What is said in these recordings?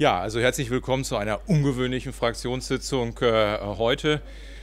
Ja, also herzlich willkommen zu einer ungewöhnlichen Fraktionssitzung äh, heute,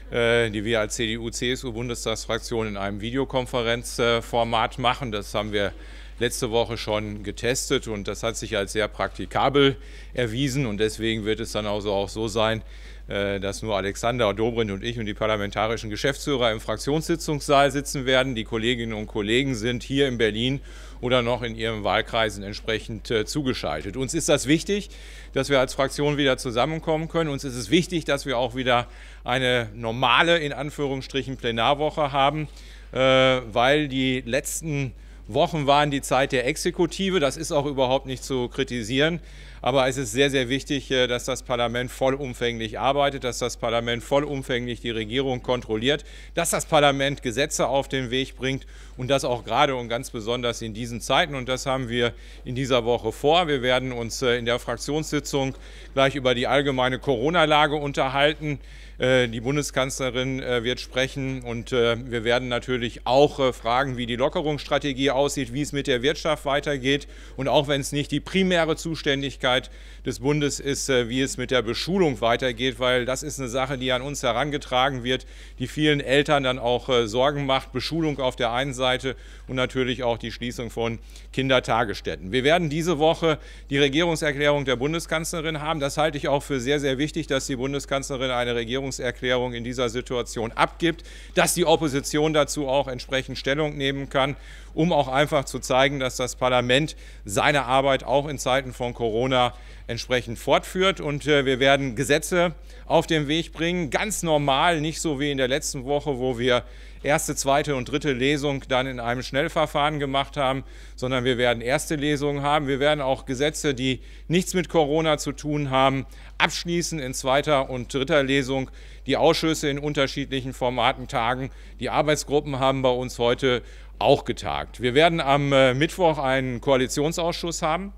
äh, die wir als CDU-CSU-Bundestagsfraktion in einem Videokonferenzformat äh, machen. Das haben wir letzte Woche schon getestet und das hat sich als sehr praktikabel erwiesen und deswegen wird es dann also auch so sein, äh, dass nur Alexander Dobrindt und ich und die parlamentarischen Geschäftsführer im Fraktionssitzungssaal sitzen werden. Die Kolleginnen und Kollegen sind hier in Berlin oder noch in ihren Wahlkreisen entsprechend äh, zugeschaltet. Uns ist das wichtig, dass wir als Fraktion wieder zusammenkommen können. Uns ist es wichtig, dass wir auch wieder eine normale, in Anführungsstrichen, Plenarwoche haben, äh, weil die letzten Wochen waren die Zeit der Exekutive. Das ist auch überhaupt nicht zu kritisieren. Aber es ist sehr, sehr wichtig, äh, dass das Parlament vollumfänglich arbeitet, dass das Parlament vollumfänglich die Regierung kontrolliert, dass das Parlament Gesetze auf den Weg bringt und das auch gerade und ganz besonders in diesen Zeiten. Und das haben wir in dieser Woche vor. Wir werden uns äh, in der Fraktionssitzung gleich über die allgemeine Corona-Lage unterhalten. Äh, die Bundeskanzlerin wird sprechen und wir werden natürlich auch fragen, wie die Lockerungsstrategie aussieht, wie es mit der Wirtschaft weitergeht. Und auch wenn es nicht die primäre Zuständigkeit Zuständigkeit des Bundes ist, äh, wie es mit der Beschulung weitergeht, weil das ist eine Sache, die an uns herangetragen wird, die vielen Eltern dann auch äh, Sorgen macht. Beschulung auf der einen Seite und natürlich auch die Schließung von Kindertagesstätten. Wir werden diese Woche die Regierungserklärung der Bundeskanzlerin haben. Das halte ich auch für sehr, sehr wichtig, dass die Bundeskanzlerin eine Regierungserklärung in dieser Situation abgibt, dass die Opposition dazu auch entsprechend Stellung nehmen kann, um auch einfach zu zeigen, dass das Parlament seine Arbeit auch in Zeiten von Corona entsprechend fortführt. Und äh, wir werden Gesetze auf den Weg bringen, ganz normal, nicht so wie in der letzten Woche, wo wir erste, zweite und dritte Lesung dann in einem Schnellverfahren gemacht haben, sondern wir werden erste Lesungen haben. Wir werden auch Gesetze, die nichts mit Corona zu tun haben, abschließen in zweiter und dritter Lesung. Die Ausschüsse in unterschiedlichen Formaten tagen. Die Arbeitsgruppen haben bei uns heute auch getagt. Wir werden am äh, Mittwoch einen Koalitionsausschuss haben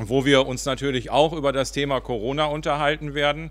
wo wir uns natürlich auch über das Thema Corona unterhalten werden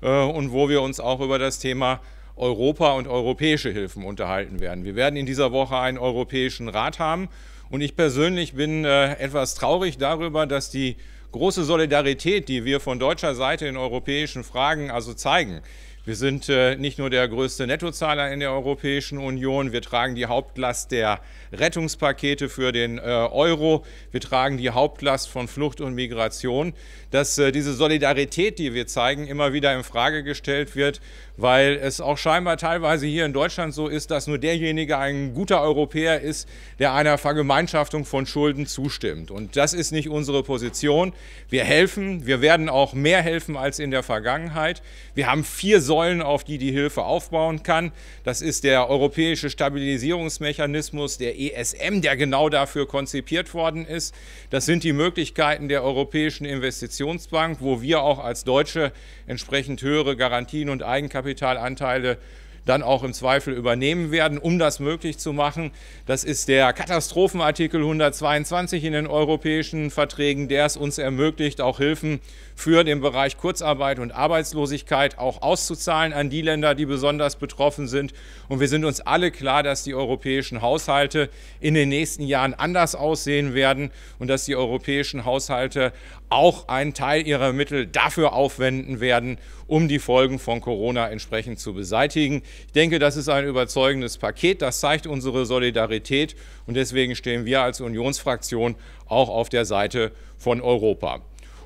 äh, und wo wir uns auch über das Thema Europa und europäische Hilfen unterhalten werden. Wir werden in dieser Woche einen europäischen Rat haben und ich persönlich bin äh, etwas traurig darüber, dass die große Solidarität, die wir von deutscher Seite in europäischen Fragen also zeigen, wir sind äh, nicht nur der größte Nettozahler in der Europäischen Union, wir tragen die Hauptlast der Rettungspakete für den äh, Euro, wir tragen die Hauptlast von Flucht und Migration, dass äh, diese Solidarität, die wir zeigen, immer wieder in Frage gestellt wird, weil es auch scheinbar teilweise hier in Deutschland so ist, dass nur derjenige ein guter Europäer ist, der einer Vergemeinschaftung von Schulden zustimmt. Und das ist nicht unsere Position. Wir helfen, wir werden auch mehr helfen als in der Vergangenheit. Wir haben vier Säulen, auf die die Hilfe aufbauen kann. Das ist der Europäische Stabilisierungsmechanismus, der ESM, der genau dafür konzipiert worden ist. Das sind die Möglichkeiten der Europäischen Investitionsbank, wo wir auch als Deutsche entsprechend höhere Garantien und Eigenkapitalanteile dann auch im Zweifel übernehmen werden, um das möglich zu machen. Das ist der Katastrophenartikel 122 in den europäischen Verträgen, der es uns ermöglicht, auch Hilfen für den Bereich Kurzarbeit und Arbeitslosigkeit auch auszuzahlen an die Länder, die besonders betroffen sind. Und wir sind uns alle klar, dass die europäischen Haushalte in den nächsten Jahren anders aussehen werden und dass die europäischen Haushalte auch einen Teil ihrer Mittel dafür aufwenden werden, um die Folgen von Corona entsprechend zu beseitigen. Ich denke, das ist ein überzeugendes Paket, das zeigt unsere Solidarität und deswegen stehen wir als Unionsfraktion auch auf der Seite von Europa.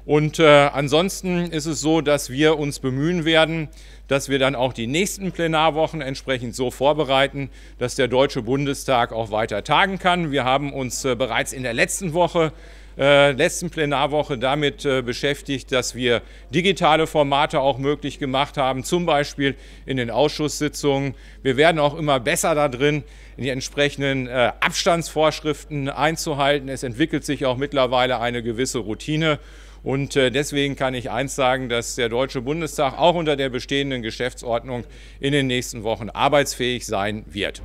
Und äh, ansonsten ist es so, dass wir uns bemühen werden, dass wir dann auch die nächsten Plenarwochen entsprechend so vorbereiten, dass der Deutsche Bundestag auch weiter tagen kann. Wir haben uns äh, bereits in der letzten Woche äh, letzten Plenarwoche damit äh, beschäftigt, dass wir digitale Formate auch möglich gemacht haben, zum Beispiel in den Ausschusssitzungen. Wir werden auch immer besser darin, die entsprechenden äh, Abstandsvorschriften einzuhalten. Es entwickelt sich auch mittlerweile eine gewisse Routine. Und äh, deswegen kann ich eins sagen, dass der Deutsche Bundestag auch unter der bestehenden Geschäftsordnung in den nächsten Wochen arbeitsfähig sein wird.